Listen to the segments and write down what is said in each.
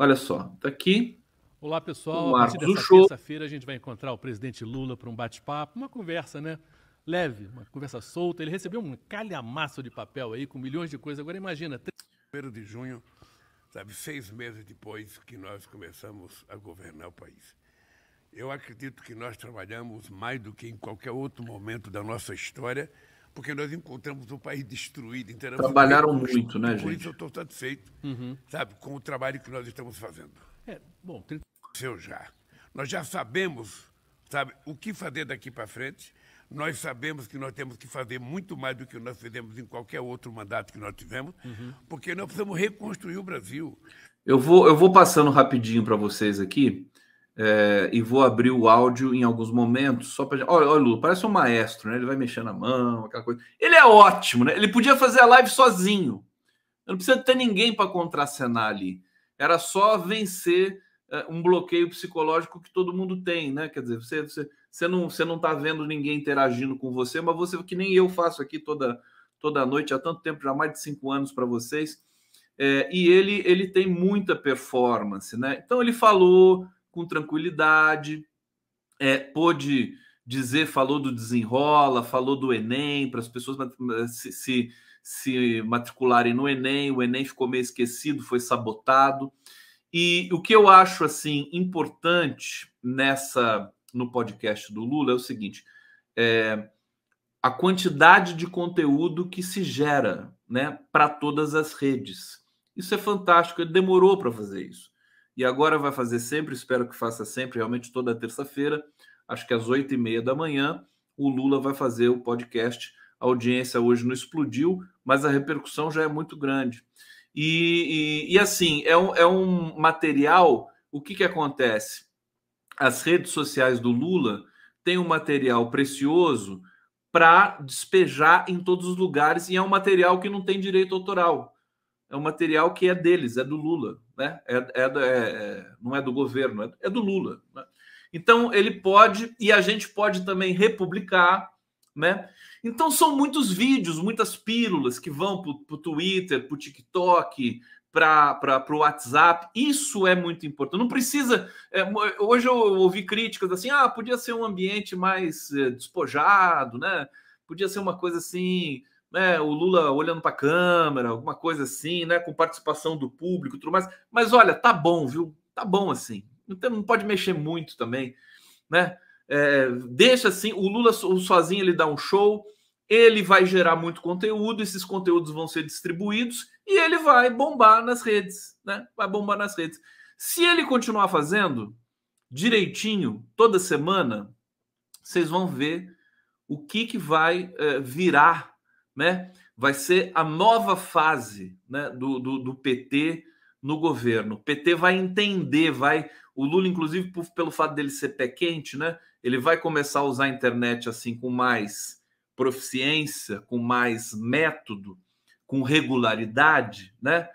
Olha só, está aqui. Olá, pessoal. A partir dessa terça-feira a gente vai encontrar o presidente Lula para um bate-papo, uma conversa, né? Leve, uma conversa solta. Ele recebeu um calhamaço de papel aí com milhões de coisas. Agora imagina. 1 de junho, sabe, seis meses depois que nós começamos a governar o país. Eu acredito que nós trabalhamos mais do que em qualquer outro momento da nossa história porque nós encontramos um país destruído inteiramente. Trabalharam muito, né, gente? Por isso eu estou satisfeito, uhum. sabe, com o trabalho que nós estamos fazendo. É, bom, 30... já. Nós já sabemos, sabe, o que fazer daqui para frente. Nós sabemos que nós temos que fazer muito mais do que nós fizemos em qualquer outro mandato que nós tivemos, uhum. porque nós precisamos reconstruir o Brasil. Eu vou, eu vou passando rapidinho para vocês aqui. É, e vou abrir o áudio em alguns momentos, só para. Olha, olha, Lula, parece um maestro, né? Ele vai mexendo a mão, aquela coisa. Ele é ótimo, né? Ele podia fazer a live sozinho. Não precisa ter ninguém para contracenar ali. Era só vencer é, um bloqueio psicológico que todo mundo tem, né? Quer dizer, você, você, você, não, você não tá vendo ninguém interagindo com você, mas você, que nem eu faço aqui toda, toda noite, há tanto tempo, já mais de cinco anos para vocês. É, e ele, ele tem muita performance, né? Então ele falou com tranquilidade, é, pôde dizer, falou do desenrola, falou do Enem, para as pessoas se, se, se matricularem no Enem, o Enem ficou meio esquecido, foi sabotado. E o que eu acho assim importante nessa no podcast do Lula é o seguinte: é, a quantidade de conteúdo que se gera né, para todas as redes. Isso é fantástico, ele demorou para fazer isso. E agora vai fazer sempre, espero que faça sempre, realmente toda terça-feira, acho que às oito e meia da manhã, o Lula vai fazer o podcast. A audiência hoje não explodiu, mas a repercussão já é muito grande. E, e, e assim, é um, é um material. O que, que acontece? As redes sociais do Lula têm um material precioso para despejar em todos os lugares e é um material que não tem direito autoral é um material que é deles, é do Lula, né? É, é, é, é não é do governo, é, é, do Lula. Né? Então ele pode e a gente pode também republicar, né? Então são muitos vídeos, muitas pílulas que vão para o Twitter, para o TikTok, para o WhatsApp. Isso é muito importante. Não precisa. É, hoje eu ouvi críticas assim: ah, podia ser um ambiente mais é, despojado, né? Podia ser uma coisa assim né, o Lula olhando para a câmera, alguma coisa assim, né, com participação do público, tudo mais. Mas olha, tá bom, viu? Tá bom assim. não pode mexer muito também, né? É, deixa assim, o Lula sozinho ele dá um show, ele vai gerar muito conteúdo, esses conteúdos vão ser distribuídos e ele vai bombar nas redes, né? Vai bombar nas redes. Se ele continuar fazendo direitinho toda semana, vocês vão ver o que, que vai é, virar né, vai ser a nova fase né, do, do, do PT no governo. O PT vai entender, vai. O Lula, inclusive, por, pelo fato dele ser pé quente, né, ele vai começar a usar a internet assim com mais proficiência, com mais método, com regularidade, né?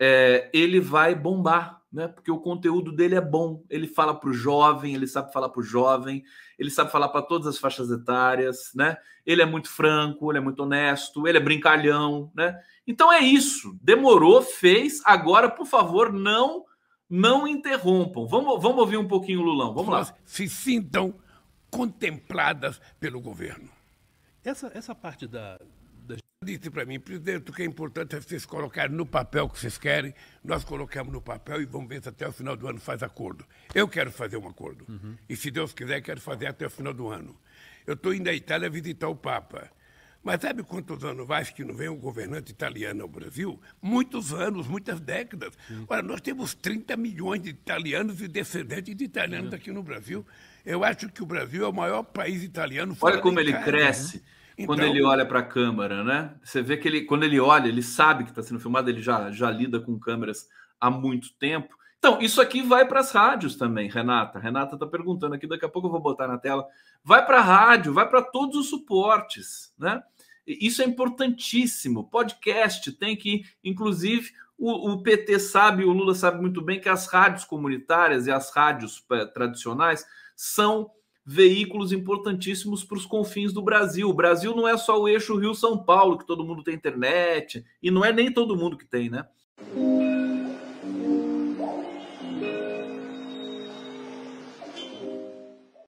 É, ele vai bombar né? Porque o conteúdo dele é bom. Ele fala para o jovem, ele sabe falar para o jovem, ele sabe falar para todas as faixas etárias, né? Ele é muito franco, ele é muito honesto, ele é brincalhão, né? Então é isso. Demorou, fez. Agora, por favor, não não interrompam. Vamos, vamos ouvir um pouquinho o Lulão. Vamos lá. Se sintam contempladas pelo governo. Essa, essa parte da, Disse para mim, presidente, o que é importante é vocês colocarem no papel o que vocês querem, nós colocamos no papel e vamos ver se até o final do ano faz acordo. Eu quero fazer um acordo. Uhum. E se Deus quiser, quero fazer até o final do ano. Eu estou indo à Itália visitar o Papa. Mas sabe quantos anos vai que não vem um governante italiano ao Brasil? Muitos anos, muitas décadas. Sim. Olha, nós temos 30 milhões de italianos e descendentes de italianos aqui no Brasil. Eu acho que o Brasil é o maior país italiano. Olha como ele cresce. Né? Quando então... ele olha para a câmera, né? Você vê que ele, quando ele olha, ele sabe que está sendo filmado, ele já, já lida com câmeras há muito tempo. Então, isso aqui vai para as rádios também, Renata. Renata está perguntando aqui, daqui a pouco eu vou botar na tela. Vai para a rádio, vai para todos os suportes, né? Isso é importantíssimo. Podcast tem que, inclusive, o, o, PT sabe, o Lula sabe muito bem que as rádios comunitárias e as rádios eh, tradicionais são veículos importantíssimos para os confins do Brasil. O Brasil não é só o eixo Rio-São Paulo, que todo mundo tem internet, e não é nem todo mundo que tem, né?